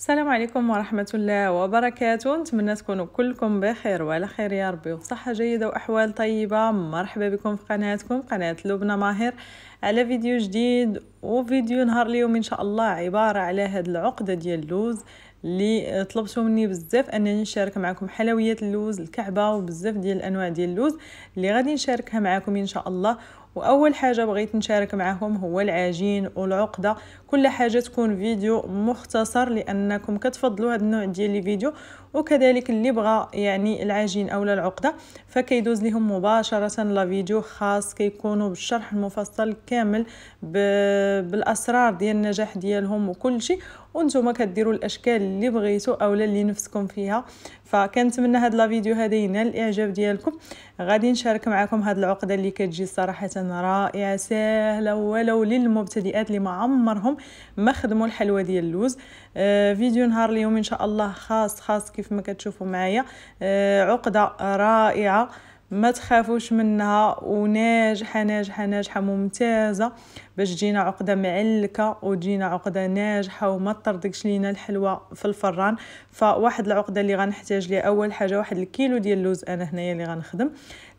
السلام عليكم ورحمة الله وبركاته نتمنى تكونوا كلكم بخير وعلى خير يا ربي وصحة جيدة وأحوال طيبة مرحبا بكم في قناتكم قناة لبنى ماهر على فيديو جديد وفيديو نهار اليوم إن شاء الله عبارة على هاد العقدة ديال اللوز اللي طلبتوا مني بزاف انني نشارك معكم حلويات اللوز الكعبه وبزاف ديال الانواع ديال اللوز اللي غادي نشاركها معكم ان شاء الله واول حاجه بغيت نشارك معهم هو العجين والعقده كل حاجه تكون فيديو مختصر لانكم كتفضلوا هذا النوع ديال الفيديو وكذلك اللي بغى يعني العجين اولا العقده فكيدوز لهم مباشره لا فيديو خاص كيكونوا بالشرح المفصل كامل بالاسرار ديال النجاح ديالهم وكل شيء وانتم كديروا الاشكال اللي بغيتوا اولا اللي نفسكم فيها فكنتمنى هاد لا فيديو هذا ينال الاعجاب ديالكم غادي نشارك معكم هاد العقده اللي كتجي صراحه رائعه سهله ولو للمبتدئات اللي ما عمرهم ما خدموا الحلوه ديال اللوز آه، فيديو نهار اليوم ان شاء الله خاص خاص كيف ما كتشوفوا معايا آه، عقده رائعه ما تخافوش منها وناجحه ناجحه ناجحه ممتازه باش تجينا عقده معلكه وجينا عقده ناجحه وما تطردكش لينا الحلوه في الفران فواحد العقده اللي غنحتاج ليها اول حاجه واحد الكيلو ديال اللوز انا هنايا اللي غنخدم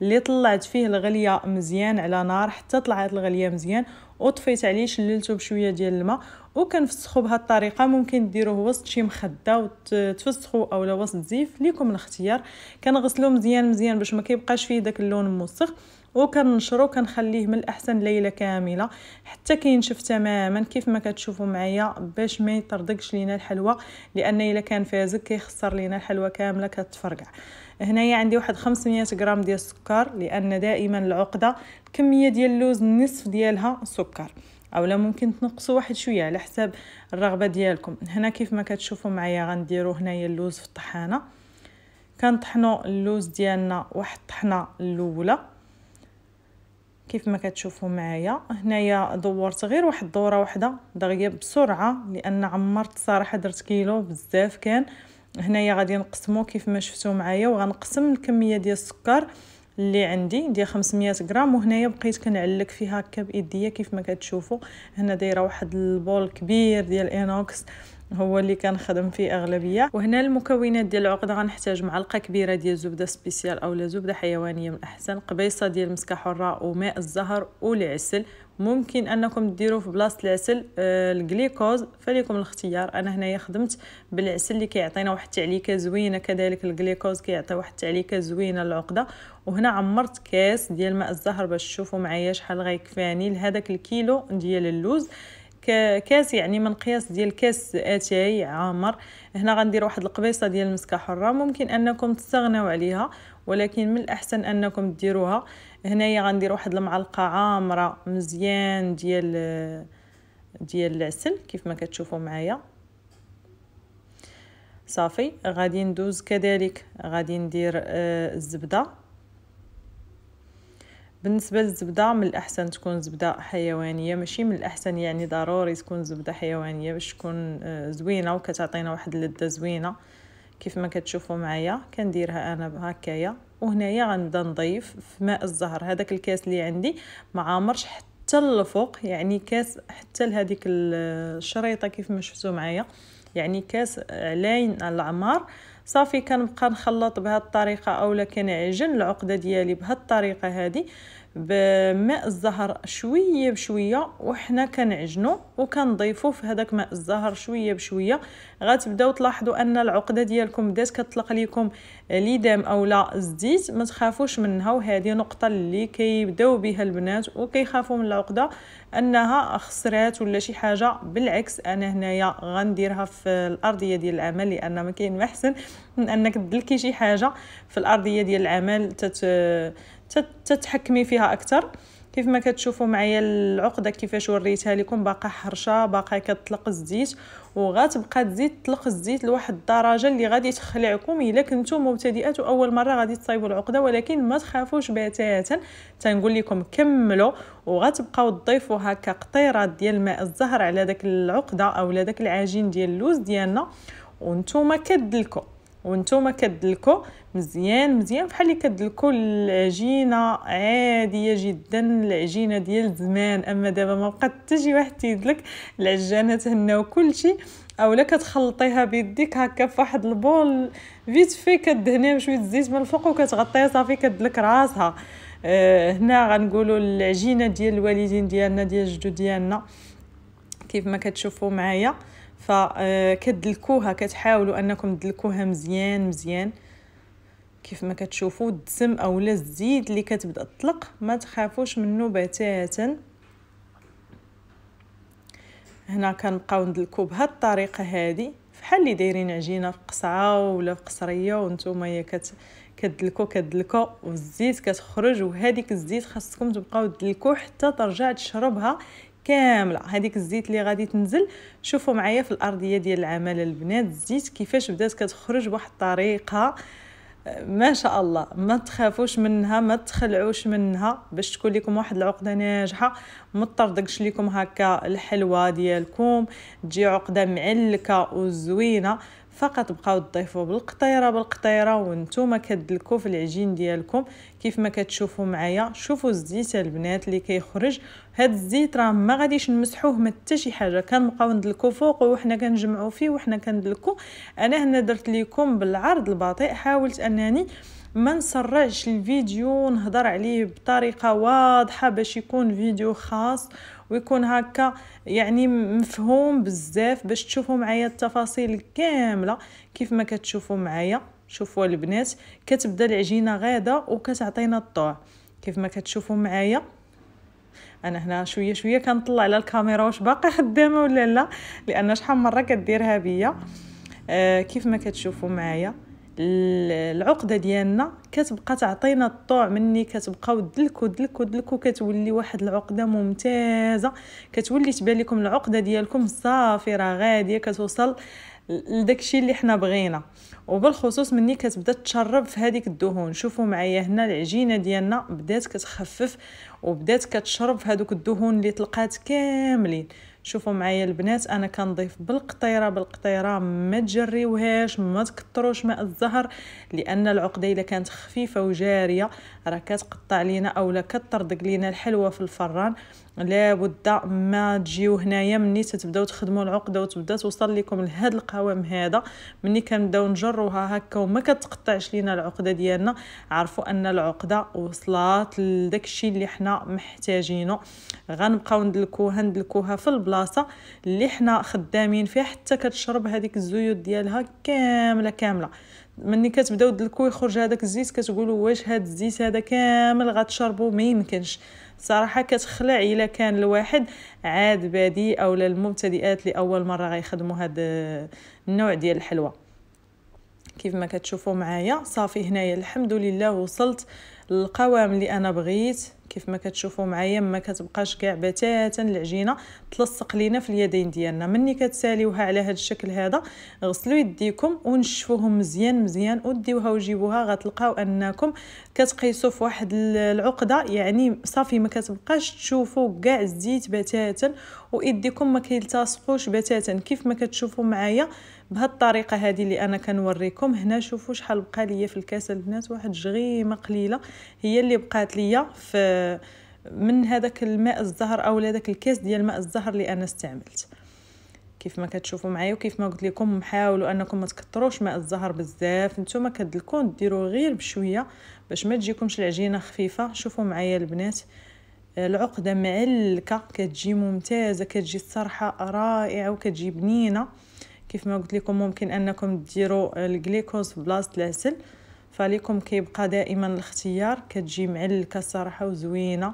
اللي طلعت فيه الغليه مزيان على نار حتى طلعت الغليه مزيان وطفيت عليه شللته بشويه ديال الماء وكنفسخو بهاد الطريقه ممكن ديروه وسط شي مخده وتفسخو اولا وسط زيف ليكم الاختيار كنغسلو مزيان مزيان باش ما كيبقاش فيه داك اللون موسخ وكنشرو كنخليه من الاحسن ليله كامله حتى كينشف تماما كيف ما كتشوفوا معايا باش ما يطردقش لينا الحلوى لان الا كان فازك كيخسر لينا الحلوى كامله كتفرقع هنايا عندي واحد 500 غرام ديال السكر لان دائما العقده الكميه ديال اللوز نصف ديالها سكر اولا ممكن تنقصوا واحد شويه على حساب الرغبه ديالكم هنا كيف ما كتشوفوا معايا غنديروا هنايا اللوز في الطحانه كنطحنوا اللوز ديالنا واحد الطحنه الاولى كيف ما كتشوفوا معايا هنايا دورت غير واحد الدوره واحده دغيا بسرعه لان عمرت صراحه درت كيلو بزاف كان هنايا غادي نقسمو كيف ما شفتوا معايا وغنقسم الكميه ديال السكر اللي عندي ندير 500 غرام وهنايا بقيت كنعلق فيها هكا بايديا كيف ما كتشوفوا هنا دايره واحد البول كبير ديال انوكس هو اللي كنخدم فيه اغلبيه وهنا المكونات ديال العقده غنحتاج معلقه كبيره ديال زبده سبيسيال اولا زبده حيوانيه من الاحسن قبيصه ديال مسكه حره وماء الزهر والعسل ممكن انكم ديروا في بلاصه العسل آه، الجليكوز فليكم الاختيار انا هنايا خدمت بالعسل اللي كيعطينا واحد التعليكه زوينه كذلك الجليكوز كيعطي واحد التعليكه زوينه للعقده وهنا عمرت كاس ديال ماء الزهر باش تشوفوا معايا شحال غيكفاني لهذاك الكيلو ديال اللوز كاس يعني من قياس ديال كاس اتاي عامر هنا غندير واحد القبيصه ديال المسكه حره ممكن انكم تستغناو عليها ولكن من الاحسن انكم ديروها هنايا غندير واحد المعلقه عامره مزيان ديال ديال العسل كيف ما كتشوفوا معايا صافي غادي ندوز كذلك غادي ندير آه الزبده بالنسبه للزبده من الاحسن تكون زبده حيوانيه ماشي من الاحسن يعني ضروري تكون زبده حيوانيه باش تكون آه زوينه وكتعطينا واحد اللذه زوينه كيف ما كتشوفوا معايا كنديرها انا هكايا وهنايا غنبدا نضيف في ماء الزهر هذاك الكاس اللي عندي ما عامرش حتى الفوق يعني كاس حتى لهذيك الشريطه كيف ما شفتوا معايا يعني كاس علاين العمار صافي كنبقى نخلط بهاد الطريقه اولا كنعجن العقده ديالي بهاد الطريقه هذه بماء الزهر شويه بشويه وحنا كنعجنو وكنضيفو في هذاك ماء الزهر شويه بشويه غتبداو تلاحظوا ان العقده ديالكم بدات كتطلق لكم ليدام اولا الزيت ما تخافوش منها وهذه نقطه اللي كيبداو بها البنات وكيخافوا من العقده انها خسرات ولا شي حاجه بالعكس انا هنايا غنديرها في الارضيه ديال العمل لان ما كاين ما احسن من انك تدلكي شي حاجه في الارضيه ديال العمل تت تتحكمي فيها اكثر كيف ما كتشوفوا معايا العقده كيفاش وريتها لكم باقا حرشه باقا كتطلق الزيت وغتبقى تزيد تطلق الزيت لواحد الدرجه اللي غادي تخلعكم الا كنتو مبتدئات واول مره غادي تصايبوا العقده ولكن ما تخافوش بتاتا تنقول لكم كملوا وغتبقاو تضيفوا هكا قطيره ديال ماء الزهر على داك العقده او داك العجين ديال اللوز ديالنا وانتم كدلكم وانتوما كدلكو مزيان مزيان بحال اللي كدلكو العجينه عاديه جدا العجينه ديال زمان اما دابا ما بقات حتى شي واحد تيدلك العجانات هنا وكلشي اولا كتخلطيها بيديك هكا فواحد البول فيت في كدهنيها بشويه الزيت من الفوق وكتغطيها صافي كدلك راسها أه هنا غنقولوا العجينه ديال الوالدين ديالنا ديال جدو ديالنا كيف ما كتشوفوا معايا فكدلكوها كتحاولوا انكم تدلكوها مزيان مزيان كيف ما كتشوفوا الدسم اولا الزيت اللي كتبدا تطلق ما تخافوش منه بتاتا هنا كنبقاو ندلكو بهاد الطريقه هذه بحال اللي دايرين عجينه في قصعه ولا في قصريه وانتم هي كت كتدلكو كدلكو والزيت كتخرج وهذيك الزيت خاصكم تبقاو تدلكو حتى ترجع تشربها كامله هذيك الزيت اللي غادي تنزل شوفوا معايا في الارضيه ديال العمل البنات الزيت كيفاش بدات كتخرج بواحد الطريقه آه، ما شاء الله ما تخافوش منها ما تخلعوش منها باش تكون لكم واحد العقده ناجحه ما تطردقش لكم هكا الحلوه ديالكم تجي عقده معلكه وزوينه فقط بقاو تضيفوا بالقطيره بالقطيره وانتم كدلكوا في العجين ديالكم كيف ما كتشوفوا معايا شوفوا الزيت البنات اللي كيخرج هاد الزيت راه ما غاديش نمسحوه ما حتى شي حاجه كنبقاو ندلكو فوق وحنا كنجمعوا فيه وحنا كندلكو انا هنا درت لكم بالعرض البطيء حاولت انني ما نسرعش الفيديو نهضر عليه بطريقه واضحه باش يكون فيديو خاص ويكون هكا يعني مفهوم بزاف باش تشوفوا معايا التفاصيل كامله كيف ما كتشوفوا معايا شوفوا البنات كتبدا العجينه غاده وكتعطينا الطوع كيف ما كتشوفوا معايا انا هنا شويه شويه كنطلع على الكاميرا واش باقي خدامه ولا لا لان شحال مره كديرها بيا آه كيف ما كتشوفوا معايا العقده ديالنا كتبقى تعطينا الطوع مني كتبقاو دلك ودلك ودلك وكتولي واحد العقده ممتازه كتولي تبان لكم العقده ديالكم صافي راه غاديه كتوصل لداكشي اللي حنا بغينا وبالخصوص مني كتبدا تشرب في هذيك الدهون شوفوا معايا هنا العجينه ديالنا بدات كتخفف وبدات كتشرب هذوك الدهون اللي طلقات كاملين شوفوا معايا البنات انا كنضيف بالقطيره بالقطيره ما تجريوهاش ما تكثروش ماء الزهر لان العقده الا كانت خفيفه وجاريه راه كتقطع لينا اولا كطردق لينا الحلوه في الفران لابد ما تجيو هنايا مني تتبداو تخدموا العقده وتبدا توصل لكم لهذا القوام هذا مني كنبداو نجروها هكا وما كتقطعش لينا العقده ديالنا عرفوا ان العقده وصلات لذاك الشيء اللي حنا محتاجينه غنبقاو ندلكوها ندلكوها في البلاصه اللي حنا خدامين فيها حتى كتشرب هذيك الزيوت ديالها كامله كامله ملي كتبداو تدلكو يخرج هذاك الزيت كتقولوا واش هاد الزيت هذا كامل غتشربو ما يمكنش صراحه كتخلع الا كان الواحد عاد بادي او للمبتدئات لاول مره غيخدموا هاد آه، النوع ديال الحلوى كيف ما كتشوفوا معايا صافي هنايا الحمد لله وصلت القوام اللي انا بغيت كيف ما كتشوفوا معايا ما كتبقاش كاع بتاتا العجينه تلصق لينا في اليدين ديالنا مني كتساليوها على هذا الشكل هذا غسلوا يديكم ونشفوهم مزيان مزيان وديوها وجيبوها غتلقاو انكم كتقيسوا في واحد العقده يعني صافي ما كتبقاش تشوفوا كاع الزيت بتاتا وايديكم ما كيلتصقوش بتاتا كيف ما كتشوفوا معايا بهالطريقه هذه اللي انا كنوريكم هنا شوفوا شحال بقى ليا في الكاس البنات واحد جغيمه قليله هي اللي بقات ليا في من هذاك الماء الزهر اولا هذاك الكاس ديال ماء الزهر اللي انا استعملت كيف ما كتشوفوا معايا وكيف ما قلت لكم حاولوا انكم ما تكثروش ماء الزهر بزاف نتوما كدلكم ديروا غير بشويه باش ما تجيكمش العجينه خفيفه شوفوا معايا البنات العقده معلكه كتجي ممتازه كتجي الصراحه رائعه وكتجي بنينه كيف ما قلت لكم ممكن انكم ديروا الجليكوز في بلاصه العسل فليكم كيبقى دائما الاختيار كتجي معلكه الصراحه وزوينه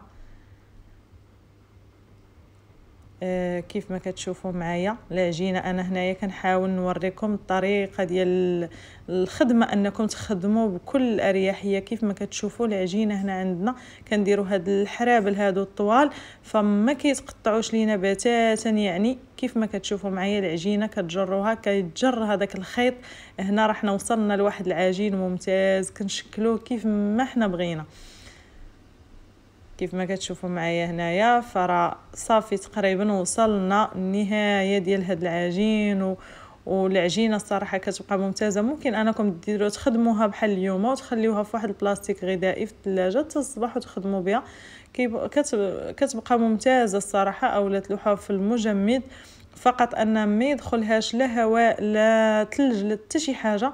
آه، كيف ما كتشوفوا معايا العجينه انا هنايا كنحاول نوريكم الطريقه ديال الخدمه انكم تخدموا بكل اريحيه كيف ما كتشوفوا العجينه هنا عندنا كنديروا هاد الحرابل هادو الطوال فما كيتقطعوش لينا بتاتا يعني كيف ما كتشوفوا معايا العجينه كتجروها كيتجر هذاك الخيط هنا رحنا وصلنا لواحد العجين ممتاز كنشكلوه كيف ما حنا بغينا كيف ما كتشوفوا معايا هنايا فرا صافي تقريبا وصلنا النهايه ديال هاد العجين و والعجينه الصراحه كتبقى ممتازه ممكن انكم تديروا تخدموها بحال اليوم وتخليوها في واحد البلاستيك غذائي في الثلاجه حتى الصباح وتخدموا بها كتبقى ممتازه الصراحه اولا تلوحوها في المجمد فقط ان ما يدخلهاش لا هواء لا ثلج لا حتى شي حاجه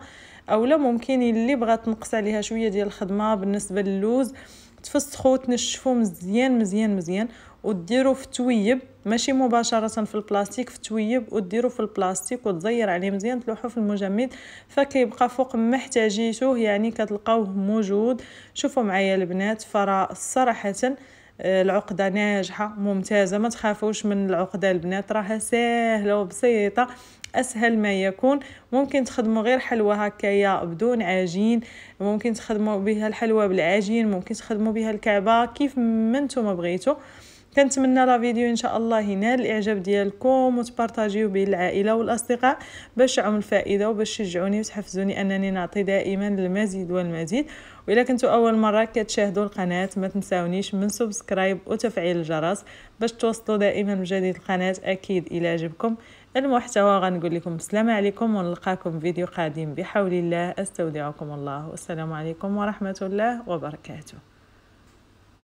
اولا ممكن اللي بغات تنقص عليها شويه ديال الخدمه بالنسبه للوز تفسخوه تنشفوه مزيان مزيان مزيان وديرو في تويب ماشي مباشره في البلاستيك في تويب وديرو في البلاستيك وتزير عليه مزيان تلوحو في المجمد فكيبقى فوق ما احتاجيتوه يعني كتلقاوه موجود شوفوا معايا البنات فرا صراحه العقدة ناجحة ممتازة ما تخافوش من العقدة البنات راها سهلة وبسيطة اسهل ما يكون ممكن تخدموا غير حلوى هكايا بدون عجين ممكن تخدموا بها الحلوى بالعجين ممكن تخدموا بها الكعبه كيف ما نتوما بغيتو كنتمنى لا فيديو ان شاء الله ينال الاعجاب ديالكم وتبارطاجيو به العائله والاصدقاء باش تعم الفائده وباش تشجعوني وتحفزوني انني نعطي دائما المزيد والمزيد والا كنتو اول مره كتشاهدوا القناه ما تنساونيش من سبسكرايب وتفعيل الجرس باش توصلوا دائما بجديد القناه اكيد الى عجبكم المحتوى غنقول لكم السلام عليكم ونلقاكم فيديو قادم بحول الله استودعكم الله والسلام عليكم ورحمه الله وبركاته